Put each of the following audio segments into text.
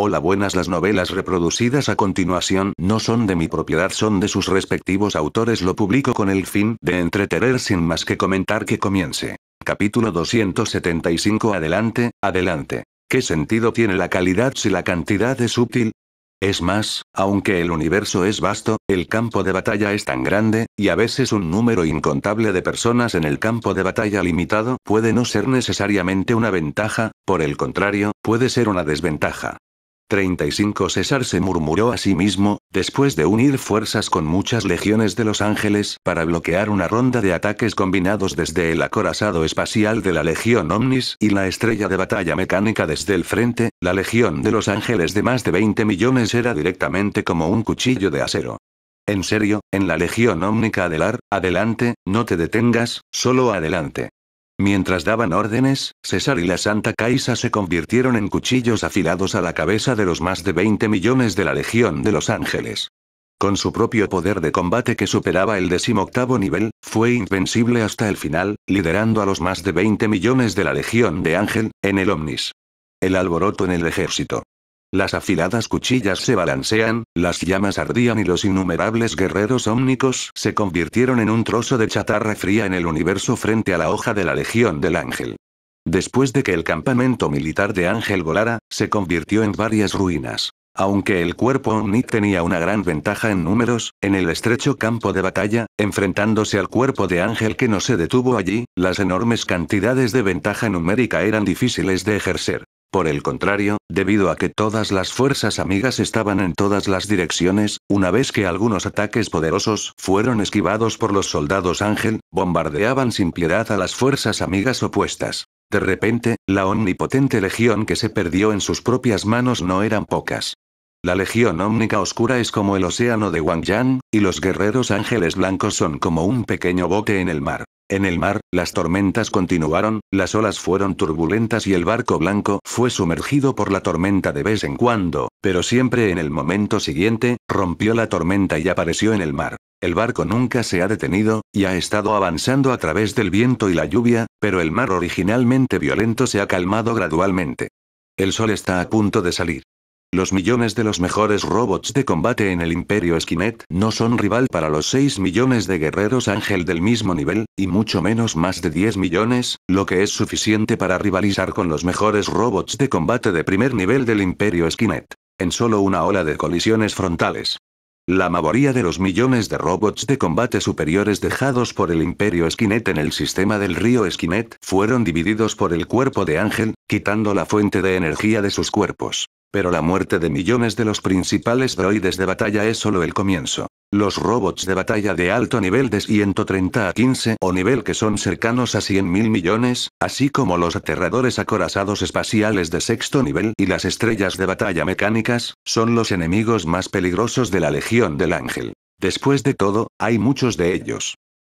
Hola buenas las novelas reproducidas a continuación no son de mi propiedad son de sus respectivos autores lo publico con el fin de entretener sin más que comentar que comience. Capítulo 275 Adelante, adelante. ¿Qué sentido tiene la calidad si la cantidad es útil? Es más, aunque el universo es vasto, el campo de batalla es tan grande, y a veces un número incontable de personas en el campo de batalla limitado puede no ser necesariamente una ventaja, por el contrario, puede ser una desventaja. 35 César se murmuró a sí mismo, después de unir fuerzas con muchas legiones de los ángeles para bloquear una ronda de ataques combinados desde el acorazado espacial de la Legión Omnis y la estrella de batalla mecánica desde el frente, la Legión de los Ángeles de más de 20 millones era directamente como un cuchillo de acero. En serio, en la Legión Omnica Adelar, adelante, no te detengas, solo adelante. Mientras daban órdenes, César y la Santa Caixa se convirtieron en cuchillos afilados a la cabeza de los más de 20 millones de la Legión de los Ángeles. Con su propio poder de combate que superaba el decimoctavo nivel, fue invencible hasta el final, liderando a los más de 20 millones de la Legión de Ángel, en el Omnis. El alboroto en el ejército. Las afiladas cuchillas se balancean, las llamas ardían y los innumerables guerreros ómnicos se convirtieron en un trozo de chatarra fría en el universo frente a la hoja de la Legión del Ángel. Después de que el campamento militar de Ángel volara, se convirtió en varias ruinas. Aunque el cuerpo Omni tenía una gran ventaja en números, en el estrecho campo de batalla, enfrentándose al cuerpo de Ángel que no se detuvo allí, las enormes cantidades de ventaja numérica eran difíciles de ejercer. Por el contrario, debido a que todas las fuerzas amigas estaban en todas las direcciones, una vez que algunos ataques poderosos fueron esquivados por los soldados Ángel, bombardeaban sin piedad a las fuerzas amigas opuestas. De repente, la omnipotente legión que se perdió en sus propias manos no eran pocas. La legión ómnica oscura es como el océano de Wang y los guerreros ángeles blancos son como un pequeño bote en el mar. En el mar, las tormentas continuaron, las olas fueron turbulentas y el barco blanco fue sumergido por la tormenta de vez en cuando, pero siempre en el momento siguiente, rompió la tormenta y apareció en el mar. El barco nunca se ha detenido, y ha estado avanzando a través del viento y la lluvia, pero el mar originalmente violento se ha calmado gradualmente. El sol está a punto de salir. Los millones de los mejores robots de combate en el Imperio Skinet no son rival para los 6 millones de guerreros ángel del mismo nivel, y mucho menos más de 10 millones, lo que es suficiente para rivalizar con los mejores robots de combate de primer nivel del Imperio Skinet. En solo una ola de colisiones frontales. La mayoría de los millones de robots de combate superiores dejados por el Imperio Skinet en el sistema del río Esquinet fueron divididos por el cuerpo de Ángel, quitando la fuente de energía de sus cuerpos. Pero la muerte de millones de los principales droides de batalla es solo el comienzo. Los robots de batalla de alto nivel de 130 a 15 o nivel que son cercanos a 100.000 millones, así como los aterradores acorazados espaciales de sexto nivel y las estrellas de batalla mecánicas, son los enemigos más peligrosos de la Legión del Ángel. Después de todo, hay muchos de ellos.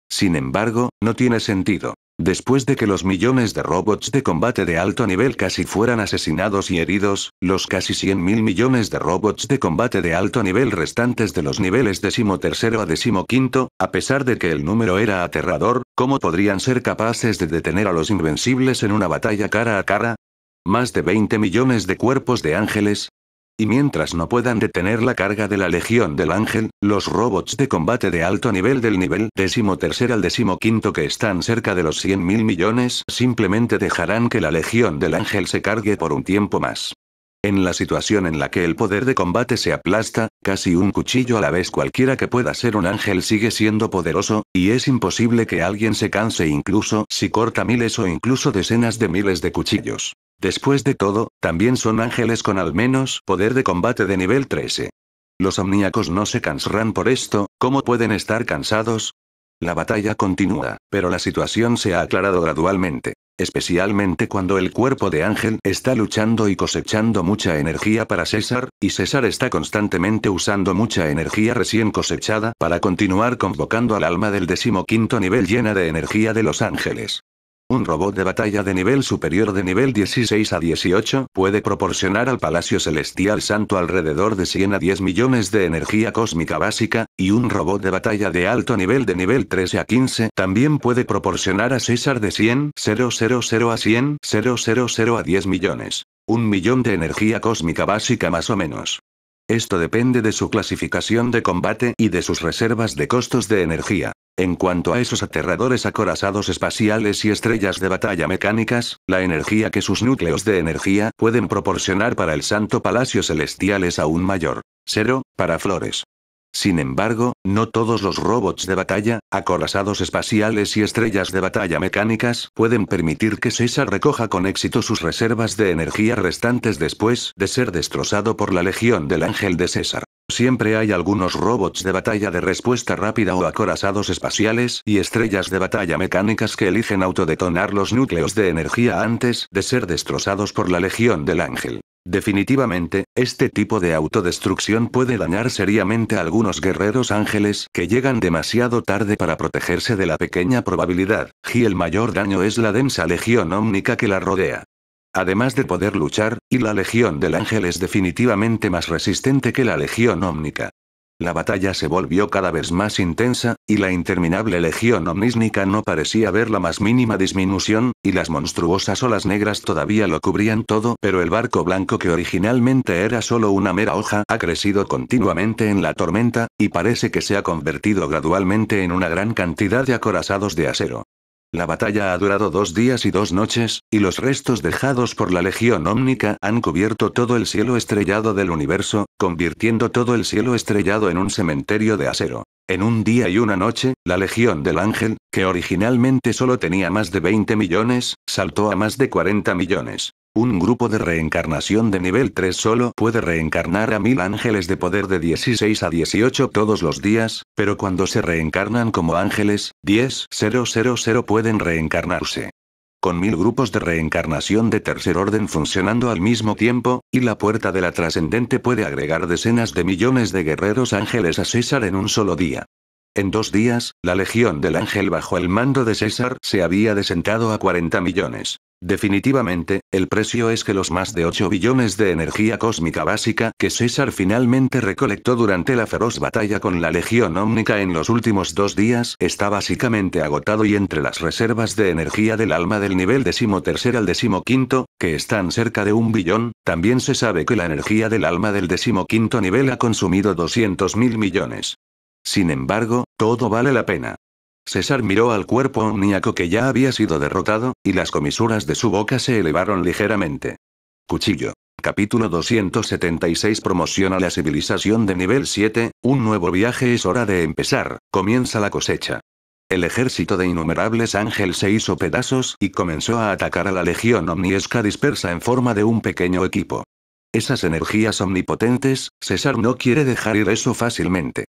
Sin embargo, no tiene sentido. Después de que los millones de robots de combate de alto nivel casi fueran asesinados y heridos, los casi 100.000 millones de robots de combate de alto nivel restantes de los niveles tercero a decimoquinto, a pesar de que el número era aterrador, ¿cómo podrían ser capaces de detener a los invencibles en una batalla cara a cara? Más de 20 millones de cuerpos de ángeles, y mientras no puedan detener la carga de la Legión del Ángel, los robots de combate de alto nivel del nivel 13 al 15 que están cerca de los 100.000 mil millones simplemente dejarán que la Legión del Ángel se cargue por un tiempo más. En la situación en la que el poder de combate se aplasta, casi un cuchillo a la vez cualquiera que pueda ser un ángel sigue siendo poderoso, y es imposible que alguien se canse incluso si corta miles o incluso decenas de miles de cuchillos. Después de todo, también son ángeles con al menos poder de combate de nivel 13. Los omniacos no se cansarán por esto, ¿cómo pueden estar cansados? La batalla continúa, pero la situación se ha aclarado gradualmente. Especialmente cuando el cuerpo de Ángel está luchando y cosechando mucha energía para César, y César está constantemente usando mucha energía recién cosechada para continuar convocando al alma del decimoquinto nivel llena de energía de los ángeles. Un robot de batalla de nivel superior de nivel 16 a 18 puede proporcionar al Palacio Celestial Santo alrededor de 100 a 10 millones de energía cósmica básica, y un robot de batalla de alto nivel de nivel 13 a 15 también puede proporcionar a César de 100 000 a 100 000 a 10 millones. Un millón de energía cósmica básica más o menos. Esto depende de su clasificación de combate y de sus reservas de costos de energía. En cuanto a esos aterradores acorazados espaciales y estrellas de batalla mecánicas, la energía que sus núcleos de energía pueden proporcionar para el Santo Palacio Celestial es aún mayor. Cero, para Flores. Sin embargo, no todos los robots de batalla, acorazados espaciales y estrellas de batalla mecánicas pueden permitir que César recoja con éxito sus reservas de energía restantes después de ser destrozado por la Legión del Ángel de César. Siempre hay algunos robots de batalla de respuesta rápida o acorazados espaciales y estrellas de batalla mecánicas que eligen autodetonar los núcleos de energía antes de ser destrozados por la Legión del Ángel. Definitivamente, este tipo de autodestrucción puede dañar seriamente a algunos guerreros ángeles que llegan demasiado tarde para protegerse de la pequeña probabilidad, y el mayor daño es la densa legión ómnica que la rodea. Además de poder luchar, y la legión del ángel es definitivamente más resistente que la legión ómnica. La batalla se volvió cada vez más intensa, y la interminable legión omnísnica no parecía ver la más mínima disminución, y las monstruosas olas negras todavía lo cubrían todo, pero el barco blanco que originalmente era solo una mera hoja ha crecido continuamente en la tormenta, y parece que se ha convertido gradualmente en una gran cantidad de acorazados de acero. La batalla ha durado dos días y dos noches, y los restos dejados por la Legión Ómnica han cubierto todo el cielo estrellado del universo, convirtiendo todo el cielo estrellado en un cementerio de acero. En un día y una noche, la Legión del Ángel, que originalmente solo tenía más de 20 millones, saltó a más de 40 millones. Un grupo de reencarnación de nivel 3 solo puede reencarnar a mil ángeles de poder de 16 a 18 todos los días, pero cuando se reencarnan como ángeles, 10.000 pueden reencarnarse con mil grupos de reencarnación de tercer orden funcionando al mismo tiempo, y la puerta de la trascendente puede agregar decenas de millones de guerreros ángeles a César en un solo día. En dos días, la Legión del Ángel bajo el mando de César se había desentado a 40 millones. Definitivamente, el precio es que los más de 8 billones de energía cósmica básica que César finalmente recolectó durante la feroz batalla con la Legión Ómnica en los últimos dos días está básicamente agotado y entre las reservas de energía del alma del nivel decimotercer al decimoquinto, que están cerca de un billón, también se sabe que la energía del alma del decimoquinto nivel ha consumido 200 mil millones. Sin embargo, todo vale la pena. César miró al cuerpo omníaco que ya había sido derrotado, y las comisuras de su boca se elevaron ligeramente. Cuchillo. Capítulo 276 Promoción a la civilización de nivel 7, un nuevo viaje es hora de empezar, comienza la cosecha. El ejército de innumerables ángeles se hizo pedazos y comenzó a atacar a la legión omniesca dispersa en forma de un pequeño equipo. Esas energías omnipotentes, César no quiere dejar ir eso fácilmente.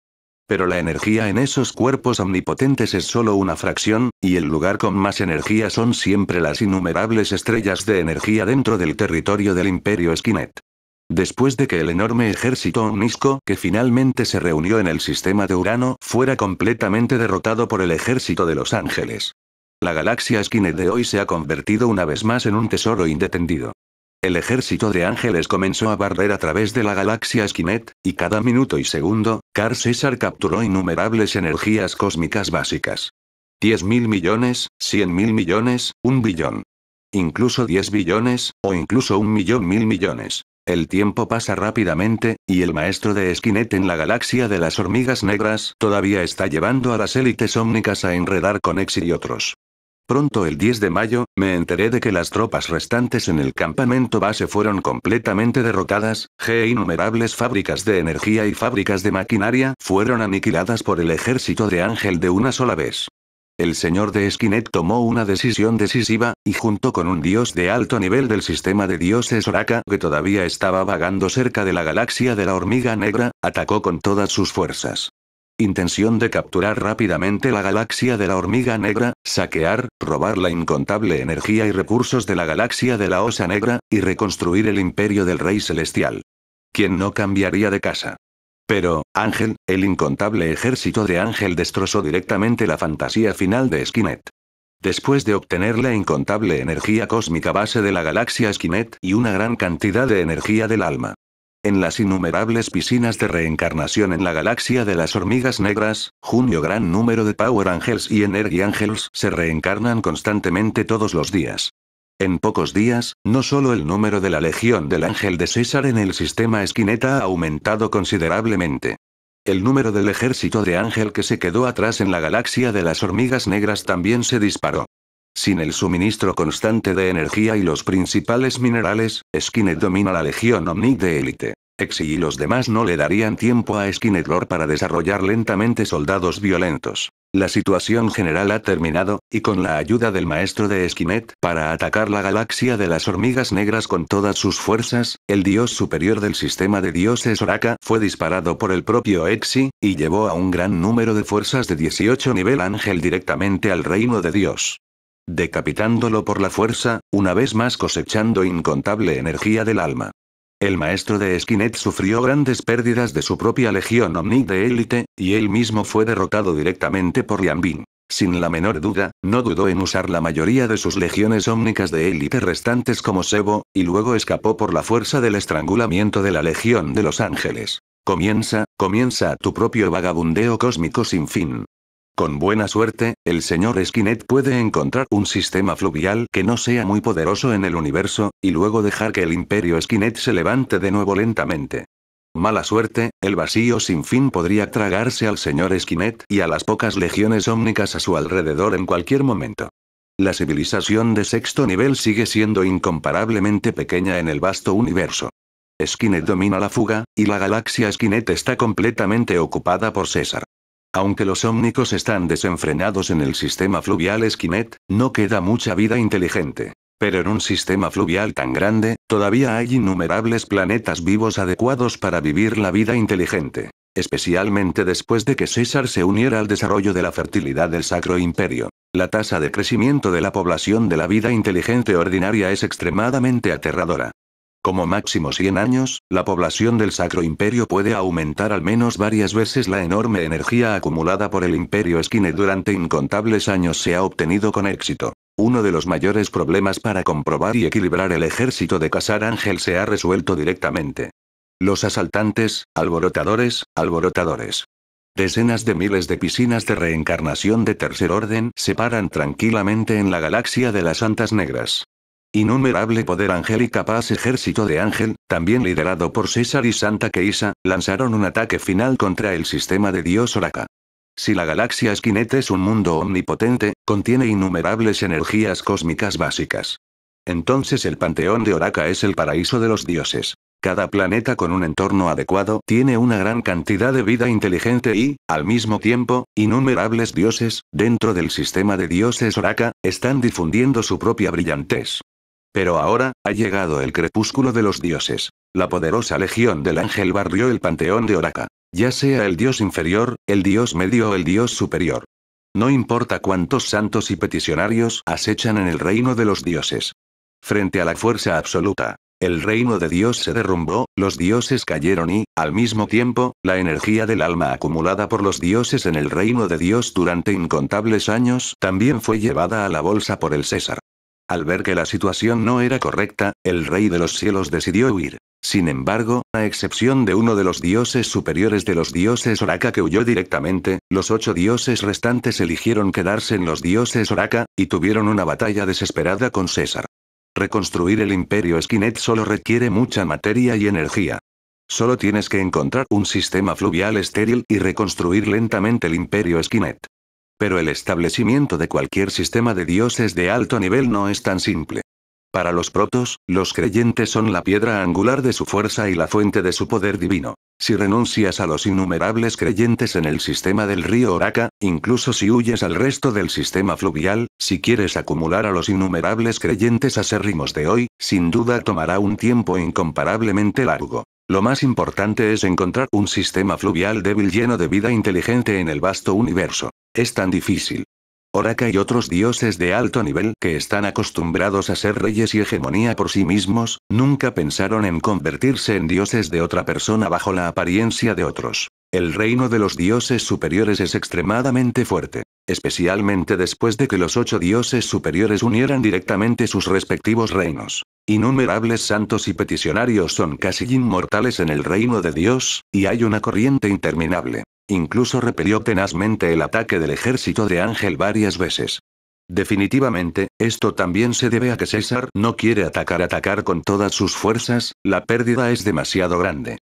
Pero la energía en esos cuerpos omnipotentes es solo una fracción, y el lugar con más energía son siempre las innumerables estrellas de energía dentro del territorio del imperio Skynet. Después de que el enorme ejército omnisco que finalmente se reunió en el sistema de Urano fuera completamente derrotado por el ejército de Los Ángeles. La galaxia Skinet de hoy se ha convertido una vez más en un tesoro indetendido. El ejército de ángeles comenzó a barrer a través de la galaxia Skinet, y cada minuto y segundo, Car César capturó innumerables energías cósmicas básicas. 10 mil millones, 100 mil millones, un billón. Incluso 10 billones, o incluso un millón mil millones. El tiempo pasa rápidamente, y el maestro de Skinet en la galaxia de las hormigas negras todavía está llevando a las élites ómnicas a enredar con Exi y otros. Pronto el 10 de mayo, me enteré de que las tropas restantes en el campamento base fueron completamente derrotadas, G e innumerables fábricas de energía y fábricas de maquinaria fueron aniquiladas por el ejército de Ángel de una sola vez. El señor de Esquinet tomó una decisión decisiva, y junto con un dios de alto nivel del sistema de dioses Oraka que todavía estaba vagando cerca de la galaxia de la hormiga negra, atacó con todas sus fuerzas. Intención de capturar rápidamente la galaxia de la hormiga negra, saquear, robar la incontable energía y recursos de la galaxia de la osa negra, y reconstruir el imperio del rey celestial. Quien no cambiaría de casa. Pero, Ángel, el incontable ejército de Ángel destrozó directamente la fantasía final de Skinet. Después de obtener la incontable energía cósmica base de la galaxia Skynet y una gran cantidad de energía del alma, en las innumerables piscinas de reencarnación en la galaxia de las hormigas negras, junio gran número de Power Angels y Energy Angels se reencarnan constantemente todos los días. En pocos días, no solo el número de la Legión del Ángel de César en el sistema Esquineta ha aumentado considerablemente. El número del ejército de Ángel que se quedó atrás en la galaxia de las hormigas negras también se disparó. Sin el suministro constante de energía y los principales minerales, Skinet domina la Legión Omni de élite. Exi y los demás no le darían tiempo a Skinetlord para desarrollar lentamente soldados violentos. La situación general ha terminado, y con la ayuda del maestro de Skinet para atacar la galaxia de las hormigas negras con todas sus fuerzas, el dios superior del sistema de dioses Oraka fue disparado por el propio Exi, y llevó a un gran número de fuerzas de 18 nivel ángel directamente al reino de Dios decapitándolo por la fuerza, una vez más cosechando incontable energía del alma. El maestro de Skinet sufrió grandes pérdidas de su propia legión Omni de élite, y él mismo fue derrotado directamente por Yambin. Sin la menor duda, no dudó en usar la mayoría de sus legiones ómnicas de élite restantes como sebo y luego escapó por la fuerza del estrangulamiento de la Legión de los Ángeles. Comienza, comienza tu propio vagabundeo cósmico sin fin. Con buena suerte, el señor Skinet puede encontrar un sistema fluvial que no sea muy poderoso en el universo, y luego dejar que el imperio Skinet se levante de nuevo lentamente. Mala suerte, el vacío sin fin podría tragarse al señor Skinet y a las pocas legiones ómnicas a su alrededor en cualquier momento. La civilización de sexto nivel sigue siendo incomparablemente pequeña en el vasto universo. Skinet domina la fuga, y la galaxia Skinet está completamente ocupada por César. Aunque los ómnicos están desenfrenados en el sistema fluvial Esquinet, no queda mucha vida inteligente. Pero en un sistema fluvial tan grande, todavía hay innumerables planetas vivos adecuados para vivir la vida inteligente. Especialmente después de que César se uniera al desarrollo de la fertilidad del Sacro Imperio. La tasa de crecimiento de la población de la vida inteligente ordinaria es extremadamente aterradora. Como máximo 100 años, la población del Sacro Imperio puede aumentar al menos varias veces la enorme energía acumulada por el Imperio Esquine durante incontables años se ha obtenido con éxito. Uno de los mayores problemas para comprobar y equilibrar el ejército de Casar Ángel se ha resuelto directamente. Los asaltantes, alborotadores, alborotadores. Decenas de miles de piscinas de reencarnación de tercer orden se paran tranquilamente en la galaxia de las Santas Negras. Innumerable poder ángel y capaz ejército de ángel, también liderado por César y Santa Keisa, lanzaron un ataque final contra el sistema de Dios Oraka. Si la galaxia Esquinete es un mundo omnipotente, contiene innumerables energías cósmicas básicas. Entonces el panteón de Oraka es el paraíso de los dioses. Cada planeta con un entorno adecuado tiene una gran cantidad de vida inteligente y, al mismo tiempo, innumerables dioses, dentro del sistema de dioses Oraka, están difundiendo su propia brillantez. Pero ahora, ha llegado el crepúsculo de los dioses. La poderosa legión del ángel barrió el panteón de Oraca. Ya sea el dios inferior, el dios medio o el dios superior. No importa cuántos santos y peticionarios acechan en el reino de los dioses. Frente a la fuerza absoluta, el reino de Dios se derrumbó, los dioses cayeron y, al mismo tiempo, la energía del alma acumulada por los dioses en el reino de Dios durante incontables años también fue llevada a la bolsa por el César. Al ver que la situación no era correcta, el rey de los cielos decidió huir. Sin embargo, a excepción de uno de los dioses superiores de los dioses Oraka que huyó directamente, los ocho dioses restantes eligieron quedarse en los dioses Oraka, y tuvieron una batalla desesperada con César. Reconstruir el imperio Skinet solo requiere mucha materia y energía. Solo tienes que encontrar un sistema fluvial estéril y reconstruir lentamente el imperio Skinet pero el establecimiento de cualquier sistema de dioses de alto nivel no es tan simple. Para los protos, los creyentes son la piedra angular de su fuerza y la fuente de su poder divino. Si renuncias a los innumerables creyentes en el sistema del río Oraka, incluso si huyes al resto del sistema fluvial, si quieres acumular a los innumerables creyentes a acérrimos de hoy, sin duda tomará un tiempo incomparablemente largo. Lo más importante es encontrar un sistema fluvial débil lleno de vida inteligente en el vasto universo. Es tan difícil. Oraka y otros dioses de alto nivel que están acostumbrados a ser reyes y hegemonía por sí mismos, nunca pensaron en convertirse en dioses de otra persona bajo la apariencia de otros. El reino de los dioses superiores es extremadamente fuerte, especialmente después de que los ocho dioses superiores unieran directamente sus respectivos reinos. Innumerables santos y peticionarios son casi inmortales en el reino de Dios, y hay una corriente interminable. Incluso repelió tenazmente el ataque del ejército de Ángel varias veces. Definitivamente, esto también se debe a que César no quiere atacar atacar con todas sus fuerzas, la pérdida es demasiado grande.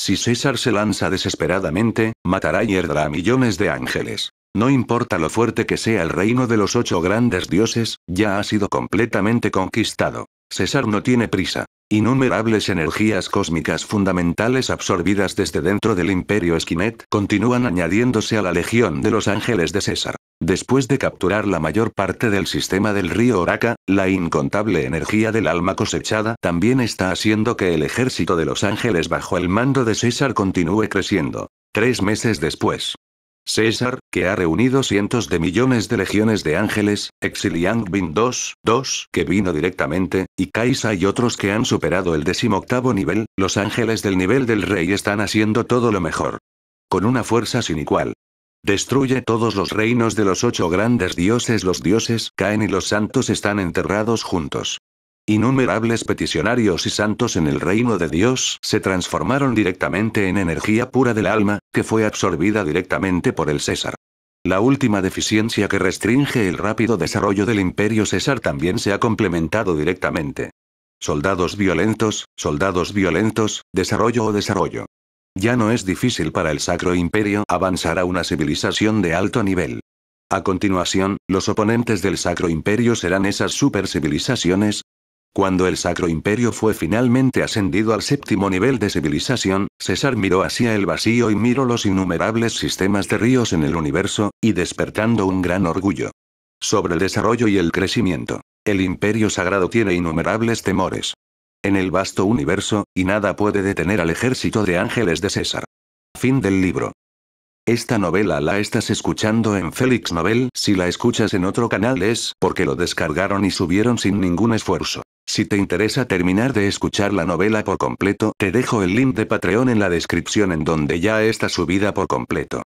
Si César se lanza desesperadamente, matará y herdará a millones de ángeles. No importa lo fuerte que sea el reino de los ocho grandes dioses, ya ha sido completamente conquistado. César no tiene prisa. Innumerables energías cósmicas fundamentales absorbidas desde dentro del imperio Esquinet continúan añadiéndose a la Legión de los Ángeles de César. Después de capturar la mayor parte del sistema del río Oraca, la incontable energía del alma cosechada también está haciendo que el ejército de los ángeles bajo el mando de César continúe creciendo. Tres meses después, César, que ha reunido cientos de millones de legiones de ángeles, Exiliang Bin 2, 2, que vino directamente, y Kaisa y otros que han superado el decimoctavo nivel, los ángeles del nivel del rey están haciendo todo lo mejor. Con una fuerza sin igual. Destruye todos los reinos de los ocho grandes dioses. Los dioses caen y los santos están enterrados juntos. Innumerables peticionarios y santos en el reino de Dios se transformaron directamente en energía pura del alma, que fue absorbida directamente por el César. La última deficiencia que restringe el rápido desarrollo del imperio César también se ha complementado directamente. Soldados violentos, soldados violentos, desarrollo o desarrollo. Ya no es difícil para el Sacro Imperio avanzar a una civilización de alto nivel. A continuación, los oponentes del Sacro Imperio serán esas supercivilizaciones, cuando el Sacro Imperio fue finalmente ascendido al séptimo nivel de civilización, César miró hacia el vacío y miró los innumerables sistemas de ríos en el universo, y despertando un gran orgullo. Sobre el desarrollo y el crecimiento. El Imperio Sagrado tiene innumerables temores. En el vasto universo, y nada puede detener al ejército de ángeles de César. Fin del libro. Esta novela la estás escuchando en Félix Novel, si la escuchas en otro canal es porque lo descargaron y subieron sin ningún esfuerzo. Si te interesa terminar de escuchar la novela por completo, te dejo el link de Patreon en la descripción en donde ya está subida por completo.